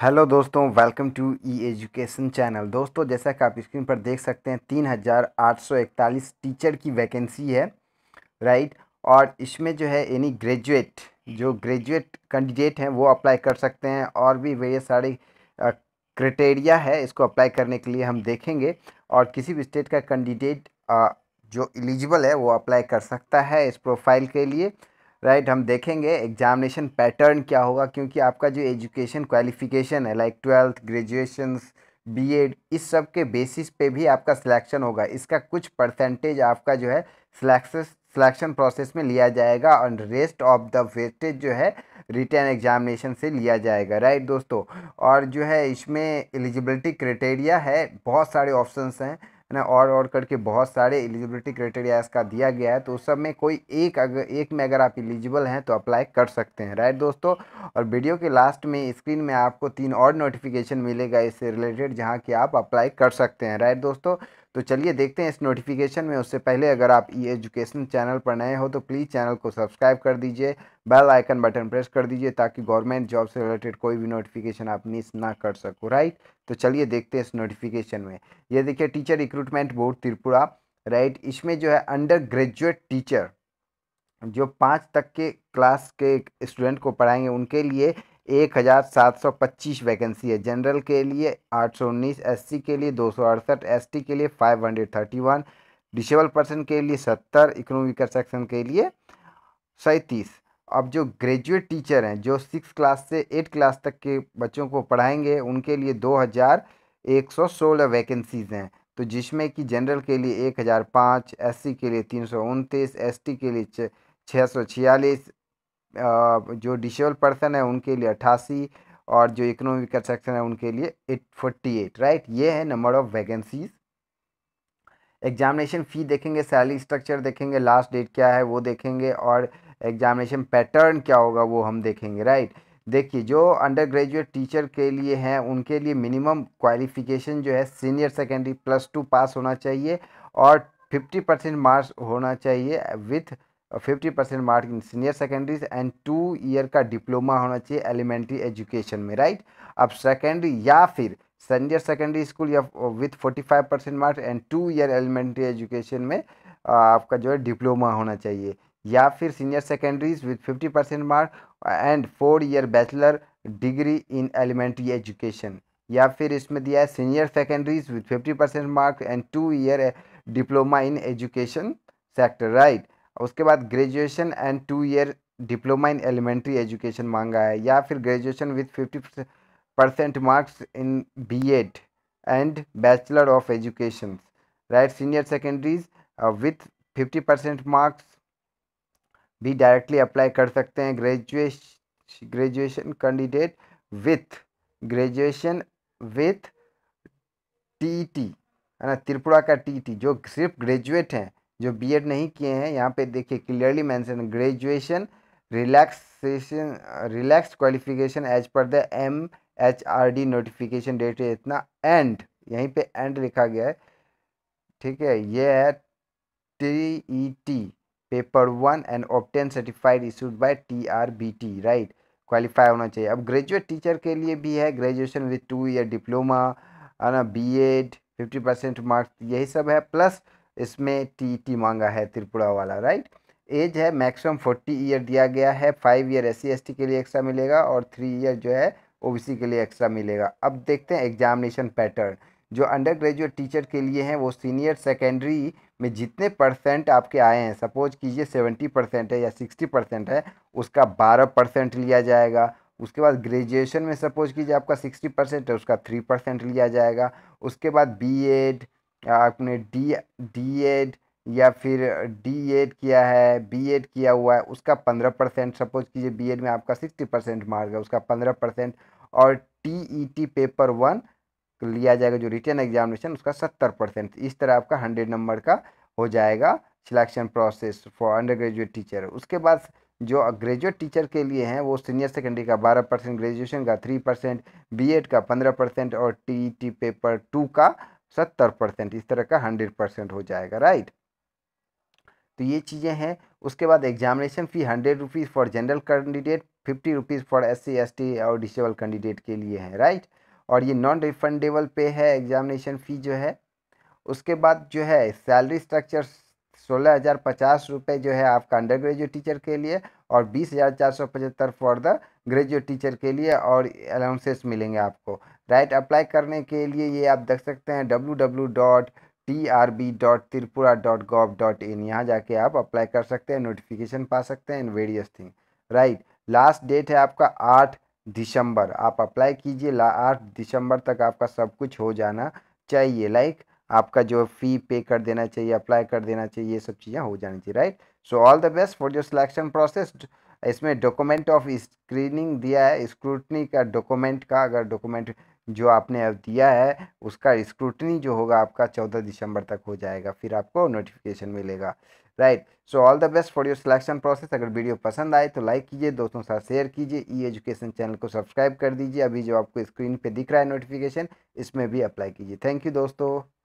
hello दोस्तों welcome to E education channel दोस्तों जैसा कि आप स्क्रीन पर देख सकते हैं तीन हज़ार आठ सौ इकतालीस टीचर की वैकेंसी है राइट और इसमें जो है यानी ग्रेजुएट जो ग्रेजुएट कैंडिडेट हैं वो अप्लाई कर सकते हैं और भी वे सारे क्राइटेरिया है इसको अप्लाई करने के लिए हम देखेंगे और किसी भी स्टेट का कैंडिडेट जो एलिजिबल है वो अप्लाई कर सकता है इस प्रोफाइल के लिए राइट हम देखेंगे एग्जामिनेशन पैटर्न क्या होगा क्योंकि आपका जो एजुकेशन क्वालिफिकेशन है like twelfth graduation B Ed इस सब के बेसिस पे भी आपका सिलेक्शन होगा इसका कुछ परसेंटेज आपका जो है सिलेक्शन सिलेक्शन प्रोसेस में लिया जाएगा और रेस्ट ऑफ द वेस्टेज जो है रिटर्न एग्जामिनेशन से लिया जाएगा राइट दोस्तों और जो है इसमें एलिजिबिलिटी क्राइटेरिया है बहुत सारे ऑप्शंस हैं है ना और और करके बहुत सारे एलिजिबिलिटी क्राइटेरिया इसका दिया गया है तो उस सब में कोई एक अगर एक में अगर आप एलिजिबल हैं तो अप्लाई कर सकते हैं राइट दोस्तों और वीडियो के लास्ट में स्क्रीन में आपको तीन और नोटिफिकेशन मिलेगा इससे रिलेटेड जहाँ कि आप अप्लाई कर सकते हैं राइट दोस्तों तो चलिए देखते हैं इस नोटिफिकेशन में उससे पहले अगर आप ई एजुकेशन चैनल पर नए हो तो प्लीज़ चैनल को सब्सक्राइब कर दीजिए बेल आइकन बटन प्रेस कर दीजिए ताकि गवर्नमेंट जॉब से रिलेटेड कोई भी नोटिफिकेशन आप मिस ना कर सको राइट तो चलिए देखते हैं इस नोटिफिकेशन में ये देखिए teacher recruitment board Tripura right इसमें जो है अंडर ग्रेजुएट टीचर जो पाँच तक के क्लास के स्टूडेंट को पढ़ाएंगे उनके लिए एक हज़ार सात सौ पच्चीस वैकेंसी है जनरल के लिए आठ सौ उन्नीस एस सी के लिए दो सौ अड़सठ एस टी के लिए five hundred thirty one disable person के लिए सत्तर इकोनॉमिकल सेक्शन के लिए सैंतीस अब जो ग्रेजुएट टीचर हैं जो सिक्स क्लास से एट क्लास तक के बच्चों को पढ़ाएंगे उनके लिए दो हज़ार एक सौ सोलह वैकेंसीज़ हैं तो जिसमें कि जनरल के लिए एक हज़ार पाँच एस के लिए तीन सौ उनतीस एस के लिए छः सौ छियालीस जो डिसेबल पर्सन है उनके लिए अट्ठासी और जो इकोनॉमिक कंस्ट्रक्शन है उनके लिए एट फोर्टी एट राइट ये है number of vacancies examination fee देखेंगे सैलरी स्ट्रक्चर देखेंगे लास्ट डेट क्या है वो देखेंगे और एग्जामिनेशन पैटर्न क्या होगा वो हम देखेंगे राइट देखिए जो अंडर ग्रेजुएट टीचर के लिए हैं उनके लिए मिनिमम क्वालिफिकेशन जो है senior secondary plus two pass होना चाहिए और फिफ्टी परसेंट मार्क्स होना चाहिए with fifty percent mark in senior secondary and two year का डिप्लोमा होना चाहिए एलिमेंट्री एजुकेशन में राइट अब सेकेंडरी या फिर सीनियर सेकेंडरी स्कूल या with forty five percent marks and two year elementary education में आपका जो है डिप्लोमा होना चाहिए या फिर senior secondaries with fifty percent mark and four year bachelor degree in elementary education या फिर इसमें दिया है senior secondaries with fifty percent marks and two year diploma in education sector right उसके बाद graduation and two year diploma in elementary education मांगा है या फिर graduation with fifty percent marks in B Ed and bachelor of education right senior secondaries with fifty percent marks भी directly apply कर सकते हैं graduation graduation candidate with graduation with T T है ना त्रिपुरा का टी टी जो सिर्फ graduate हैं जो बीएड नहीं किए हैं यहाँ पे देखिए clearly mention graduation relaxation relax qualification age पर the M H R D notification date है इतना एंड यहीं पे एंड लिखा गया है ठीक है ये है T E T paper one and obtain certified issued by T R B T right qualify होना चाहिए अब ग्रेजुएट टीचर के लिए भी है graduation with two year diploma है ना B Ed fifty percent marks यही सब है प्लस इसमें टी टी मांगा है त्रिपुरा वाला राइट एज है मैक्सिमम फोर्टी ईयर दिया गया है फाइव ईयर एस सी के लिए एक्स्ट्रा मिलेगा और थ्री ईयर जो है ओ के लिए एक्स्ट्रा मिलेगा अब देखते हैं एग्जामिनेशन पैटर्न जो अंडर ग्रेजुएट टीचर के लिए हैं वो सीनियर सेकेंडरी में जितने परसेंट आपके आए हैं सपोज कीजिए सेवेंटी परसेंट है या सिक्सटी परसेंट है उसका बारह परसेंट लिया जाएगा उसके बाद ग्रेजुएशन में सपोज कीजिए आपका सिक्सटी परसेंट है उसका थ्री परसेंट लिया जाएगा उसके बाद बी एड आपने डी डी एड या फिर डी एड किया है बी एड किया हुआ है उसका पंद्रह परसेंट सपोज कीजिए बी एड में आपका सिक्सटी परसेंट मार्क है उसका पंद्रह परसेंट और T E T paper one लिया जाएगा जो रिटर्न एग्जामिनेशन उसका सत्तर परसेंट इस तरह आपका हंड्रेड नंबर का हो जाएगा selection process for under graduate teacher उसके बाद जो ग्रेजुएट टीचर के लिए हैं वो सीनियर सेकेंडरी का बारह परसेंट ग्रेजुएशन का थ्री परसेंट बी एड का पंद्रह परसेंट और T E T paper two का सत्तर परसेंट इस तरह का हंड्रेड परसेंट हो जाएगा राइट तो ये चीज़ें हैं उसके बाद examination fee hundred rupees for general candidate fifty rupees for S C S T और डिसेबल कैंडिडेट के लिए है राइट और ये नॉन रिफंडेबल पे है एग्जामिनेशन फ़ी जो है उसके बाद जो है सैलरी स्ट्रक्चर सोलह हज़ार पचास रुपये जो है आपका अंडर ग्रेजुएट टीचर के लिए और बीस हज़ार चार सौ पचहत्तर फॉर द ग्रेजुएट टीचर के लिए और अलाउंसेस मिलेंगे आपको राइट अप्लाई करने के लिए ये आप देख सकते हैं W W dot T R B dot Tripura dot gov dot in यहाँ जाके आप अप्लाई कर सकते हैं नोटिफिकेशन पा सकते हैं in various thing right last date है आपका आठ दिसंबर आप अप्लाई कीजिए आठ दिसंबर तक आपका सब कुछ हो जाना चाहिए लाइक like, आपका जो फी पे कर देना चाहिए अप्लाई कर देना चाहिए ये सब चीज़ें हो जानी चाहिए right so all the best for your selection process इसमें डॉक्यूमेंट ऑफ स्क्रीनिंग दिया है स्क्रूटनी का डॉक्यूमेंट का अगर डॉक्यूमेंट जो आपने अब दिया है उसका स्क्रूटनी जो होगा आपका चौदह दिसंबर तक हो जाएगा फिर आपको नोटिफिकेशन मिलेगा right so all the best for your selection process अगर वीडियो पसंद आए तो लाइक कीजिए दोस्तों साथ शेयर कीजिए ई एजुकेशन चैनल को सब्सक्राइब कर दीजिए अभी जो आपको स्क्रीन पे दिख रहा है नोटिफिकेशन इसमें भी अप्लाई कीजिए थैंक यू दोस्तों